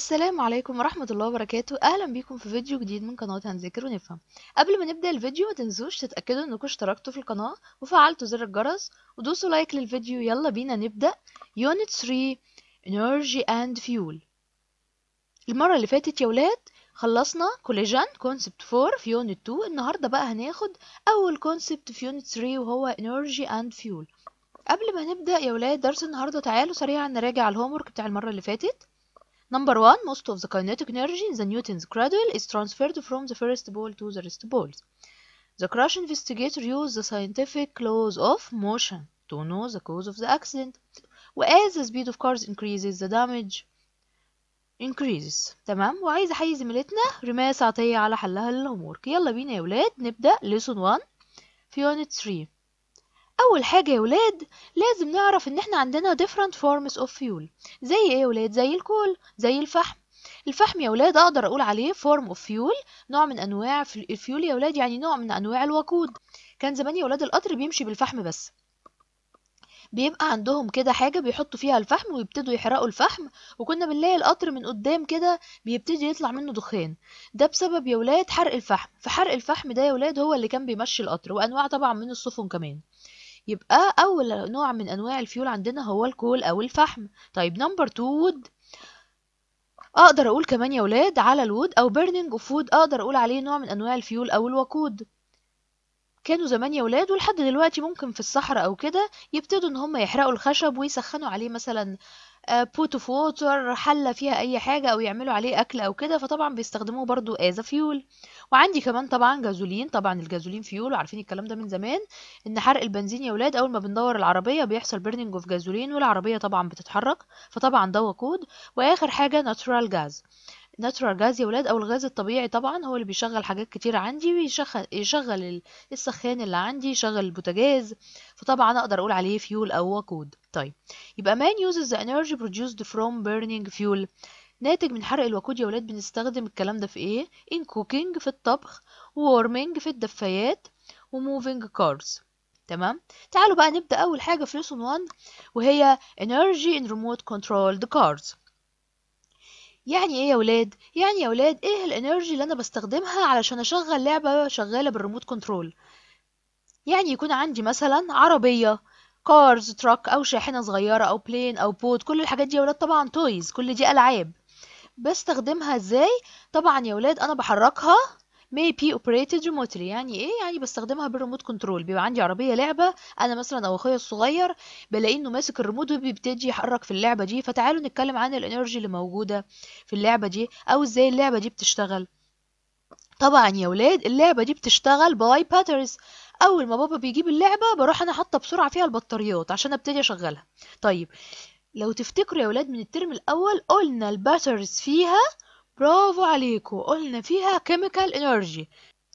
السلام عليكم ورحمة الله وبركاته أهلا بيكم في فيديو جديد من قناة هنذاكر ونفهم قبل ما نبدأ الفيديو ما تنسوش تتأكدوا انكم اشتركتوا في القناة وفعلتوا زر الجرس ودوسوا لايك للفيديو يلا بينا نبدأ Unit 3 Energy and Fuel المرة اللي فاتت يا ولاد خلصنا كوليجن كونسبت 4 في يونت 2 النهاردة بقى هناخد أول كونسبت في يونت 3 وهو Energy and Fuel قبل ما نبدأ يا ولاد درس النهاردة تعالوا سريعا نراجع الهومورك بتاع المرة اللي فاتت Number one, most of the kinetic energy in the Newton's cradle is transferred from the first ball to the rest balls. The crash investigator used the scientific laws of motion to know the cause of the accident. As the speed of cars increases the damage increases تمام وعايز احيي زميلتنا رماية سعطية على حلها للهوم يلا بينا يا ولاد نبدأ lesson 1 في unit 3 اول حاجه يا ولاد لازم نعرف ان احنا عندنا different forms of fuel زي ايه يا ولاد زي الكول زي الفحم الفحم يا ولاد اقدر اقول عليه form of fuel نوع من انواع الفيول يا ولاد يعني نوع من انواع الوقود كان زمان يا ولاد القطر بيمشي بالفحم بس بيبقى عندهم كده حاجة بيحطوا فيها الفحم ويبتدوا يحرقوا الفحم وكنا بنلاقي القطر من قدام كده بيبتدي يطلع منه دخان ده بسبب يا ولاد حرق الفحم فحرق الفحم ده يا ولاد هو اللي كان بيمشي القطر وأنواع طبعا من السفن كمان يبقى أول نوع من أنواع الفيول عندنا هو الكول أو الفحم طيب نمبر تو وود أقدر أقول كمان يا ولاد على الود أو بيرنينج أوف وود أقدر أقول عليه نوع من أنواع الفيول أو الوقود كانوا زمان يا ولاد ولحد دلوقتي ممكن في الصحراء أو كده يبتدوا إن هم يحرقوا الخشب ويسخنوا عليه مثلا بوت اوف ووتر حلة فيها أي حاجة أو يعملوا عليه أكل أو كده فطبعا بيستخدموه برضو أز فيول وعندي كمان طبعا جازولين طبعا الجازولين فيول وعارفين الكلام ده من زمان ان حرق البنزين يا ولاد اول ما بندور العربيه بيحصل بيرنينج اوف جازولين والعربيه طبعا بتتحرك فطبعا ده وقود واخر حاجه ناتشورال جاز ناتشورال جاز يا ولاد او الغاز الطبيعي طبعا هو اللي بيشغل حاجات كتير عندي ويشغل يشغل السخان اللي عندي يشغل البوتاجاز فطبعا اقدر اقول عليه فيول او وقود طيب يبقى مان يوزز ذا انرجي produced from burning fuel ناتج من حرق الوقود يا ولاد بنستخدم الكلام ده في ايه in cooking في الطبخ warming في الدفايات وموفينج cars تمام تعالوا بقى نبدأ أول حاجة في lesson 1 وهي energy in remote the cars يعني ايه يا ولاد يعني يا ولاد ايه الانرجي اللي انا بستخدمها علشان اشغل لعبة شغالة بالريموت كنترول يعني يكون عندي مثلا عربية كارز تراك او شاحنة صغيرة او بلين او بوت كل الحاجات دي يا ولاد طبعا تويز كل دي العاب بستخدمها ازاي طبعا يا ولاد انا بحركها may be operated remotely يعني ايه يعني بستخدمها بالريموت كنترول بيبقى عندي عربيه لعبه انا مثلا او اخويا الصغير بلاقي انه ماسك الريموت وبيبتدي يحرك في اللعبه دي فتعالوا نتكلم عن الانرجي اللي موجوده في اللعبه دي او ازاي اللعبه دي بتشتغل طبعا يا ولاد اللعبه دي بتشتغل باي باترز اول ما بابا بيجيب اللعبه بروح انا حاطه بسرعه فيها البطاريات عشان ابتدي اشغلها طيب لو تفتكروا يا ولاد من الترم الأول قلنا الباترز فيها برافو عليكم قلنا فيها كيميكال انرجي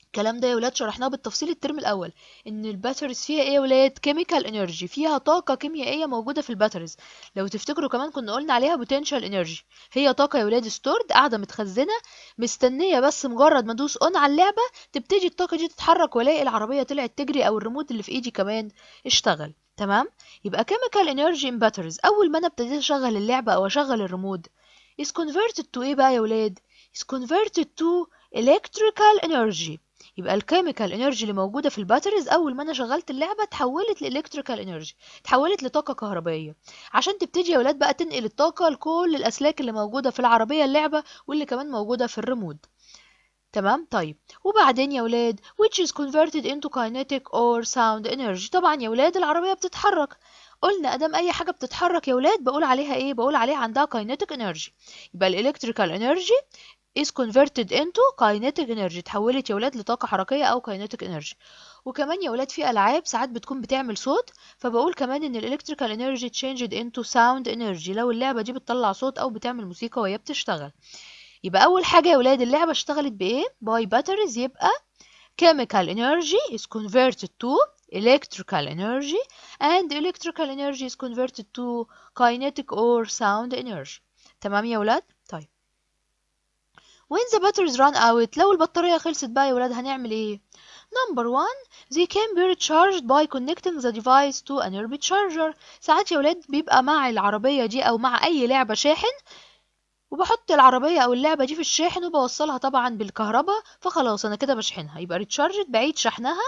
الكلام ده يا ولاد شرحناه بالتفصيل الترم الاول ان الباترز فيها ايه يا ولاد كيميكال انرجي فيها طاقه كيميائيه موجوده في الباترز لو تفتكروا كمان كنا قلنا عليها بوتنشال انرجي هي طاقه يا ولاد ستورد قاعده متخزنه مستنيه بس مجرد ما ادوس اون على اللعبه تبتدي الطاقه دي تتحرك والاقي العربيه طلعت تجري او الريموت اللي في ايدي كمان اشتغل تمام يبقى chemical energy in batteries اول ما انا ابتديت اشغل اللعبه او اشغل الريموت is converted to ايه بقى يا ولاد is converted to electrical energy يبقى الكيميكال انرجي اللي موجوده في الباتريز اول ما انا شغلت اللعبه اتحولت لالكتريكال انرجي اتحولت لطاقه كهربائيه عشان تبتدي يا ولاد بقى تنقل الطاقه لكل الاسلاك اللي موجوده في العربيه اللعبه واللي كمان موجوده في الريموت تمام طيب وبعدين يا ولاد which is converted into kinetic or sound energy طبعا يا ولاد العربية بتتحرك قلنا أدم اي حاجه بتتحرك يا ولاد بقول عليها ايه بقول عليها عندها kinetic energy يبقى الالكتريكال انرجي is converted into kinetic energy اتحولت يا ولاد لطاقه حركيه او kinetic energy وكمان يا ولاد في العاب ساعات بتكون بتعمل صوت فبقول كمان ان الالكتريكال انرجي changed into sound energy لو اللعبه دي بتطلع صوت او بتعمل موسيقى وهي بتشتغل يبقى أول حاجة يا ولاد اللعبة اشتغلت بإيه؟ باي باتريز يبقى chemical energy is converted to electrical energy and electrical energy is converted to kinetic or sound energy تمام يا ولاد؟ طيب when the batteries run out لو البطارية خلصت بقى يا ولاد هنعمل إيه؟ Number one, they can be recharged by connecting the device to an orbit charger. ساعات يا ولاد بيبقى مع العربية دي أو مع أي لعبة شاحن وبحط العربية أو اللعبة دي في الشاحن وبوصلها طبعا بالكهرباء فخلاص أنا كده بشحنها يبقى ريتشارجت بعيد شحنها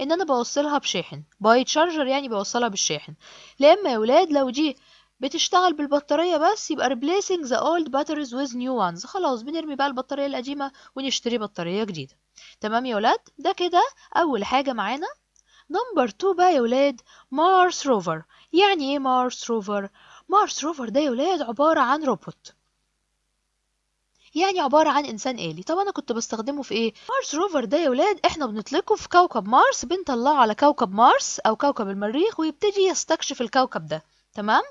إن أنا بوصلها بشاحن باي تشارجر يعني بوصلها بالشاحن لأما يا ولاد لو دي بتشتغل بالبطارية بس يبقى replacing the old batteries with new ones خلاص بنرمي بقى البطارية القديمة ونشتري بطارية جديدة تمام يا ولاد ده كده أول حاجة معانا نمبر 2 بقى يا ولاد مارس روفر يعني ايه مارس روفر مارس روفر ده يا ولاد عبارة عن روبوت يعني عبارة عن إنسان آلي طب أنا كنت بستخدمه في إيه؟ مارس روفر ده يا ولاد إحنا بنطلقه في كوكب مارس بنطلعه على كوكب مارس أو كوكب المريخ ويبتدي يستكشف الكوكب ده تمام؟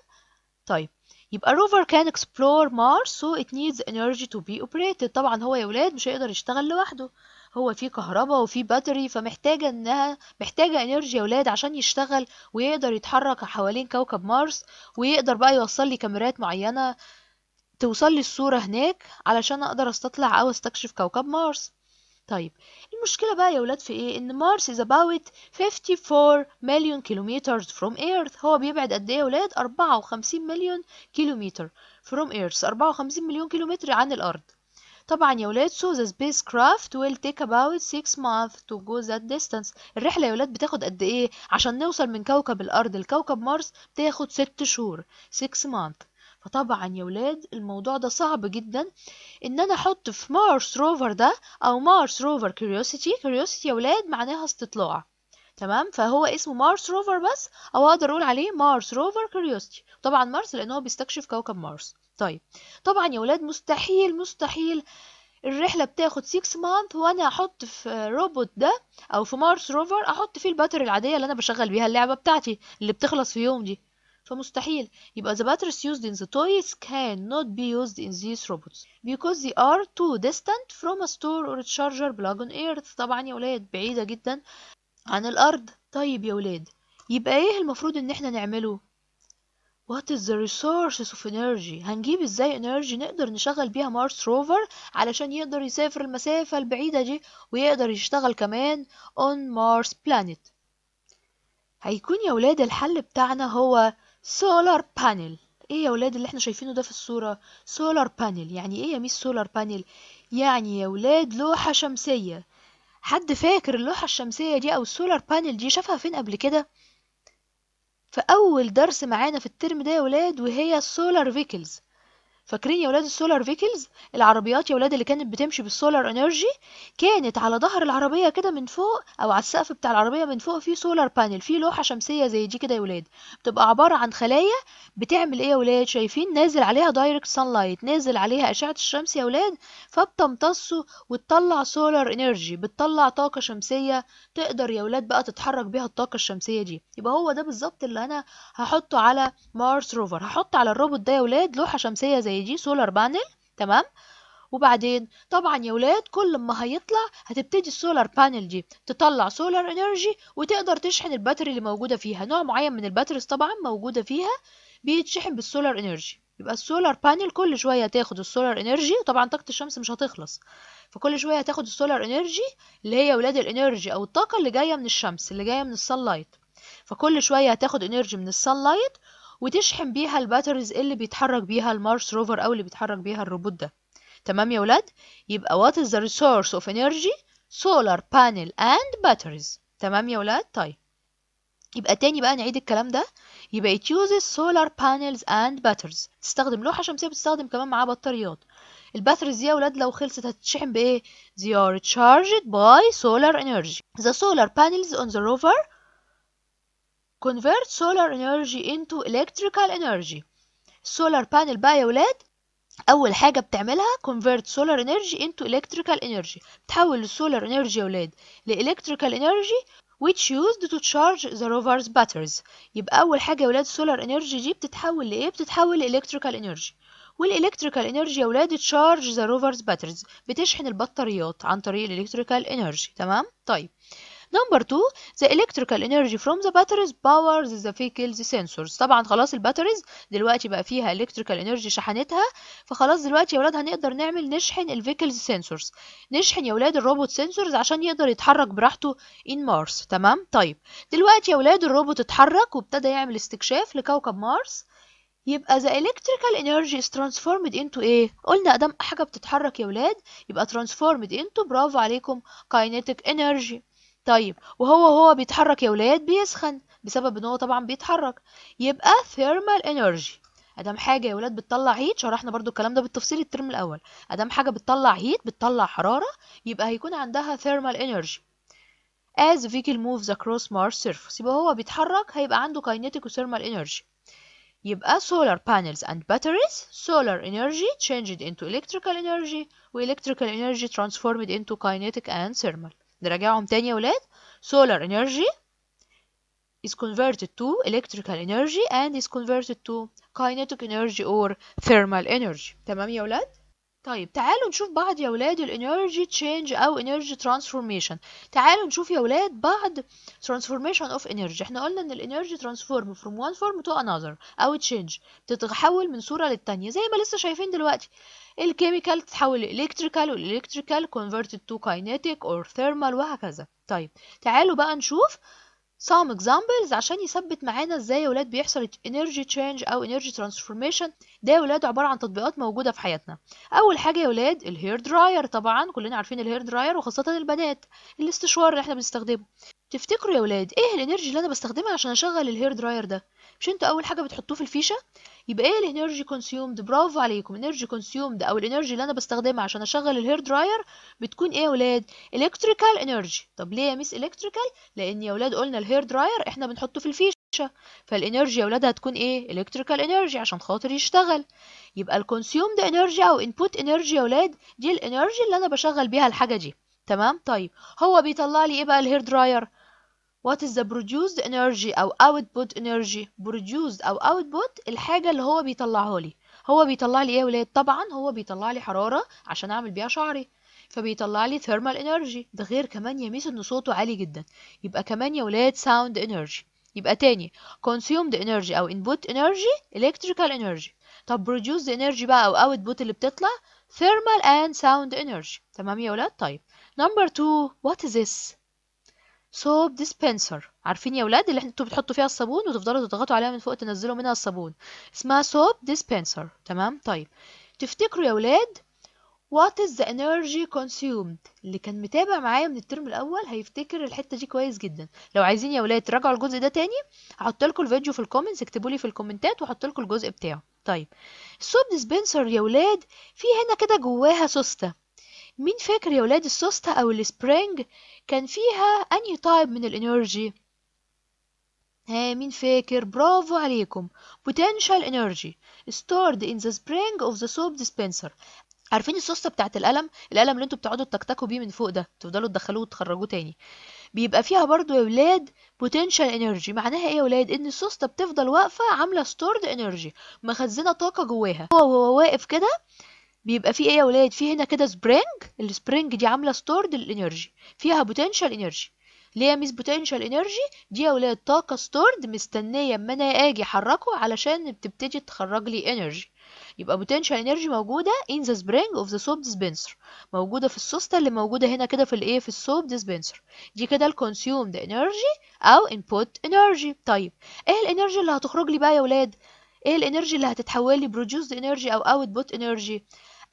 طيب يبقى روفر كان اكسبلور مارس سو ات نيدز انرجي تو بي اوبريتد طبعا هو يا ولاد مش هيقدر يشتغل لوحده هو فيه كهرباء وفيه باتري فمحتاجة انها محتاجة انرجي يا ولاد عشان يشتغل ويقدر يتحرك حوالين كوكب مارس ويقدر بقى يوصل لي كاميرات معينة توصل لي الصورة هناك علشان أقدر أستطلع أو أستكشف كوكب مارس طيب المشكلة بقى يا ولاد في إيه إن مارس is about 54 مليون kilometers from Earth هو بيبعد قد إيه يا ولاد 54 مليون كيلومتر from Earth 54 مليون كيلومتر عن الأرض طبعا يا ولاد so the spacecraft will take about 6 months to go that distance الرحلة يا ولاد بتاخد قد ايه عشان نوصل من كوكب الأرض لكوكب مارس بتاخد 6 شهور 6 months فطبعا يا ولاد الموضوع ده صعب جدا ان انا احط في مارس روفر ده او مارس روفر كيوريوسيتي كيوريوسيتي يا ولاد معناها استطلاع تمام فهو اسمه مارس روفر بس او اقدر اقول عليه مارس روفر كيوريوسيتي طبعا مارس لان هو بيستكشف كوكب مارس طيب طبعا يا ولاد مستحيل مستحيل الرحلة بتاخد 6 مانث وانا احط في روبوت ده او في مارس روفر احط فيه الباتري العادية اللي انا بشغل بيها اللعبة بتاعتي اللي بتخلص في يوم دي فمستحيل يبقى the batteries used in the toys cannot be used in these robots because they are too distant from a store or a charger plug on earth طبعا يا ولاد بعيدة جدا عن الأرض طيب يا ولاد يبقى ايه المفروض ان احنا نعمله What is the resources of energy هنجيب ازاي energy نقدر نشغل بيها مارس روفر علشان يقدر يسافر المسافة البعيدة دي ويقدر يشتغل كمان on Mars planet هيكون يا ولاد الحل بتاعنا هو سولار بانيل ايه يا ولاد اللي احنا شايفينه ده في الصورة سولار بانيل يعني ايه يا ميس سولار بانيل يعني يا ولاد لوحة شمسية حد فاكر اللوحة الشمسية دي او السولار بانيل دي شافها فين قبل كده فاول درس معانا في الترم ده يا ولاد وهي السولار فيكلز فاكرين يا ولاد السولار فيكلز العربيات يا ولاد اللي كانت بتمشي بالسولار انرجي كانت على ظهر العربيه كده من فوق او على السقف بتاع العربيه من فوق في سولار بانل في لوحه شمسيه زي دي كده يا ولاد بتبقى عباره عن خلايا بتعمل ايه يا ولاد شايفين نازل عليها دايركت سان لايت نازل عليها اشعه الشمس يا ولاد فبتمتص وتطلع سولار انرجي بتطلع طاقه شمسيه تقدر يا ولاد بقى تتحرك بيها الطاقه الشمسيه دي يبقى هو ده بالظبط اللي انا هحطه على مارس روفر هحط على الروبوت ده يا ولاد لوحه شمسيه زي دي سولار بانل تمام وبعدين طبعا يا ولاد كل ما هيطلع هتبتدي السولار بانل دي تطلع سولار انرجي وتقدر تشحن الباتري اللي موجوده فيها نوع معين من الباتريز طبعا موجوده فيها بيتشحن بالسولار انرجي يبقى السولار بانل كل شويه تاخد السولار انرجي وطبعا طاقه الشمس مش هتخلص فكل شويه هتاخد السولار انرجي اللي هي ولاد الانرجي او الطاقه اللي جايه من الشمس اللي جايه من السن لايت فكل شويه هتاخد انرجي من السن لايت وتشحن بيها الباتريز اللي بيتحرك بيها المارس روفر او اللي بيتحرك بيها الروبوت ده تمام يا ولاد يبقى what is the resource of energy solar panel and batteries تمام يا ولاد طيب يبقى تاني بقى نعيد الكلام ده يبقى it uses solar panels and batteries تستخدم لوحة شمسية بتستخدم كمان معاها بطاريات الباتريز دي يا ولاد لو خلصت هتتشحن بايه they are charged by solar energy the solar panels on the rover convert solar energy into electrical energy solar panel بقى يا ولاد اول حاجه بتعملها convert solar energy into electrical energy بتحول السولار energy يا ولاد لelectrical energy which used to charge the rover's batteries يبقى اول حاجه يا ولاد solar energy دي بتتحول لايه بتتحول لelectrical energy والالكتريكال انرجي يا ولاد تشارج ذا روفرز باترز بتشحن البطاريات عن طريق الالكتريكال انرجي تمام طيب نمبر 2 the electrical energy from the batteries powers the vehicle's sensors طبعا خلاص الباتريز دلوقتي بقى فيها electrical energy شحنتها فخلاص دلوقتي يا ولاد هنقدر نعمل نشحن الفيكلز سنسورز نشحن يا ولاد الروبوت سنسورز عشان يقدر يتحرك براحته in مارس تمام طيب دلوقتي يا ولاد الروبوت اتحرك وابتدى يعمل استكشاف لكوكب مارس يبقى the electrical energy is transformed into ايه؟ قلنا ادام حاجة بتتحرك يا ولاد يبقى transformed into برافو عليكم kinetic energy طيب وهو هو بيتحرك يا ولاد بيسخن بسبب ان هو طبعا بيتحرك يبقى ثيرمال انرجي ادام حاجه يا ولاد بتطلع هيت شرحنا برضو الكلام ده بالتفصيل الترم الاول ادام حاجه بتطلع هيت بتطلع حراره يبقى هيكون عندها ثيرمال انرجي as the vehicle moves across Mars surface يبقى هو بيتحرك هيبقى عنده kinetic و thermal energy يبقى solar panels and batteries solar energy changed into electrical energy و electrical energy transformed into kinetic and thermal نراجعهم تاني يا ولاد solar energy is converted to electrical energy and is converted to kinetic energy or thermal energy تمام يا ولاد طيب تعالوا نشوف بعض يا ولاد الانرجي تشينج او انرجي ترانسفورميشن تعالوا نشوف يا ولاد بعض ترانسفورميشن اوف انرجي احنا قلنا ان الانرجي ترانسفورم from one form to another او تشينج بتتحول من صوره للتانية زي ما لسه شايفين دلوقتي الكيميكال تتحول لإلكتريكال والإلكتريكال converted to kinetic or thermal وهكذا طيب تعالوا بقى نشوف some examples عشان يثبت معانا ازاي يا ولاد بيحصل energy change او energy transformation ده يا ولاد عباره عن تطبيقات موجوده في حياتنا اول حاجه يا ولاد الهير دراير طبعا كلنا عارفين الهير دراير وخاصه البنات الاستشوار اللي احنا بنستخدمه تفتكروا يا ولاد ايه الانرجي اللي انا بستخدمها عشان اشغل الهير دراير ده مش انتوا اول حاجه بتحطوه في الفيشه يبقى ايه الانرجي كونسيومد برافو عليكم انرجي كونسيومد او الانرجي اللي انا بستخدمها عشان اشغل الهير دراير بتكون ايه يا ولاد الكتريكال انرجي طب ليه يا مس الكتريكال لان يا ولاد قلنا الهير دراير احنا بنحطه في الفيشه فالانرجي يا ولاد هتكون ايه الكتريكال انرجي عشان خاطر يشتغل يبقى الكونسيومد انرجي او انبوت انرجي يا ولاد دي الانرجي اللي انا بشغل بيها الحاجه دي تمام طيب هو بيطلع لي ايه بقى الهير دراير What is the produced energy أو output energy produced أو output الحاجة اللي هو بيطلعها لي هو بيطلع لي إيه يا ولاد طبعا هو بيطلع لي حرارة عشان أعمل بيها شعري فبيطلع لي thermal energy ده غير كمان يا ميس إن صوته عالي جدا يبقى كمان يا ولاد sound energy يبقى تاني consumed energy أو input energy electrical energy طب produced energy بقى أو output اللي بتطلع thermal and sound energy تمام يا ولاد طيب number two what is this soap dispenser عارفين يا ولاد اللي انتوا بتحطوا فيها الصابون وتفضلوا تضغطوا عليها من فوق تنزلوا منها الصابون اسمها soap dispenser تمام طيب تفتكروا يا ولاد what is the energy consumed اللي كان متابع معايا من الترم الاول هيفتكر الحته دي كويس جدا لو عايزين يا ولاد تراجعوا الجزء ده تاني هحط لكم الفيديو في الكومنتس اكتبوا لي في الكومنتات واحط لكم الجزء بتاعه طيب السوب ديسبنسر يا ولاد في هنا كده جواها سوسته مين فاكر يا ولاد السوسته او السبرينج كان فيها انهي تايب من الانرجي ها مين فاكر برافو عليكم potential energy stored in the spring of the soap dispenser عارفين السوسته بتاعت القلم القلم اللي انتوا بتقعدوا تكتكوا بيه من فوق ده تفضلوا تدخلوه وتخرجوه تاني بيبقى فيها برضو يا ولاد potential energy معناها ايه يا ولاد ان السوسته بتفضل واقفه عامله stored energy مخزنه طاقه جواها هو وهو واقف كده بيبقى فيه ايه يا ولاد فيه هنا كده سبرينج السبرينج دي عامله ستورد الانرجي فيها بوتنشال انرجي ليه هي ميس بوتنشال انرجي دي يا ولاد طاقه ستورد مستنيه اما انا اجي احركه علشان بتبتدي تخرج لي انرجي يبقى بوتنشال انرجي موجوده ان ذا سبرينج اوف ذا سوب ديسبنسر موجوده في السوسته اللي موجوده هنا كده في الايه في السوب ديسبنسر دي كده الكونسيومد انرجي او انبوت انرجي طيب ايه الانرجي اللي هتخرج لي بقى يا ولاد ايه الانرجي اللي هتتحول لي بروديوسد انرجي او اوتبوت انرجي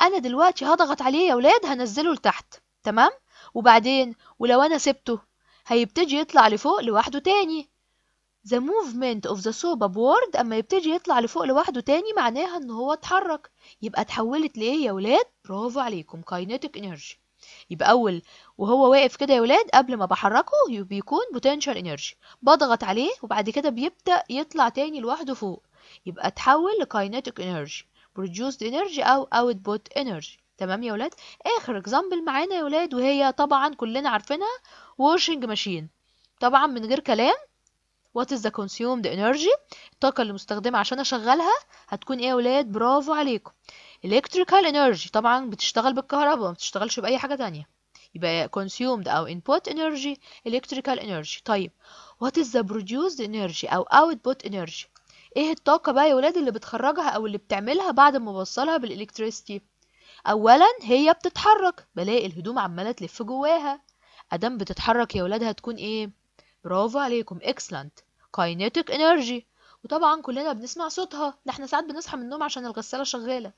انا دلوقتي هضغط عليه يا ولاد هنزله لتحت تمام وبعدين ولو انا سبته هيبتدي يطلع لفوق لوحده تاني the movement of the soap board اما يبتدي يطلع لفوق لوحده تاني معناها ان هو اتحرك يبقى اتحولت لايه يا ولاد برافو عليكم kinetic energy يبقى اول وهو واقف كده يا ولاد قبل ما بحركه بيكون potential energy بضغط عليه وبعد كده بيبدا يطلع تاني لوحده فوق يبقى اتحول لكاينتيك انرجي produced energy أو output energy تمام يا ولاد آخر example معانا يا ولاد وهي طبعا كلنا عارفينها washing machine طبعا من غير كلام what is the consumed energy الطاقة اللي مستخدمة عشان أشغلها هتكون إيه يا ولاد برافو عليكم electrical energy طبعا بتشتغل بالكهرباء ما بتشتغلش بأي حاجة تانية يبقى consumed أو input energy electrical energy طيب what is the produced energy أو output energy ايه الطاقة بقى يا ولاد اللي بتخرجها او اللي بتعملها بعد ما بوصلها بالالكتريستي اولا هي بتتحرك بلاقي الهدوم عمالة تلف جواها ادام بتتحرك يا ولاد هتكون ايه برافو عليكم اكسلنت كاينيتك انرجي وطبعا كلنا بنسمع صوتها ده احنا ساعات بنصحى من النوم عشان الغسالة شغالة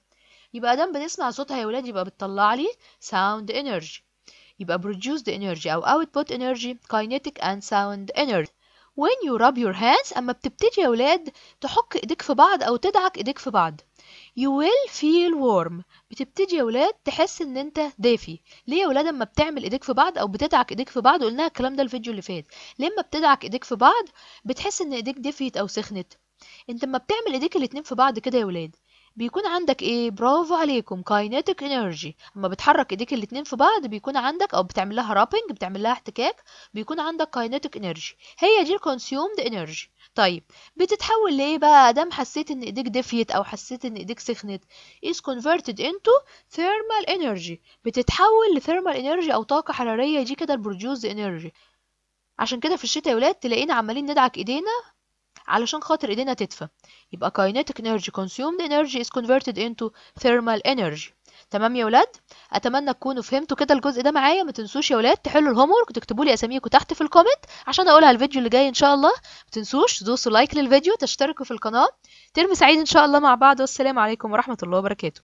يبقى ادام بنسمع صوتها يا ولاد يبقى بتطلع لي ساوند انرجي يبقى produced energy او output energy kinetic and sound energy when you rub your hands أما بتبتدي يا ولاد تحك إيديك في بعض أو تدعك إيديك في بعض you will feel warm بتبتدي يا ولاد تحس إن أنت دافي ليه يا ولاد أما بتعمل إيديك في بعض أو بتدعك إيديك في بعض قلناها الكلام ده الفيديو اللي فات لما بتدعك إيديك في بعض بتحس إن إيديك دفيت أو سخنت أنت أما بتعمل إيديك الاتنين في بعض كده يا ولاد بيكون عندك ايه برافو عليكم كاينيتيك انرجي اما بتحرك ايديك الاتنين في بعض بيكون عندك او بتعمل لها رابنج بتعمل لها احتكاك بيكون عندك كاينيتيك انرجي هي دي الكونسيومد انرجي طيب بتتحول لايه بقى دام حسيت ان ايديك دفيت او حسيت ان ايديك سخنت is converted into thermal energy بتتحول لثيرمال انرجي او طاقه حراريه دي كده البروديوس انرجي عشان كده في الشتاء يا ولاد تلاقينا عمالين ندعك ايدينا علشان خاطر ايدينا تدفى يبقى kinetic انرجي consumed energy is converted into thermal energy تمام يا ولاد اتمنى تكونوا فهمتوا كده الجزء ده معايا ما تنسوش يا ولاد تحلوا الهوم ورك وتكتبوا لي اساميكم تحت في الكومنت عشان اقولها الفيديو اللي جاي ان شاء الله ما تنسوش دوسوا لايك للفيديو تشتركوا في القناه ترم سعيد ان شاء الله مع بعض والسلام عليكم ورحمه الله وبركاته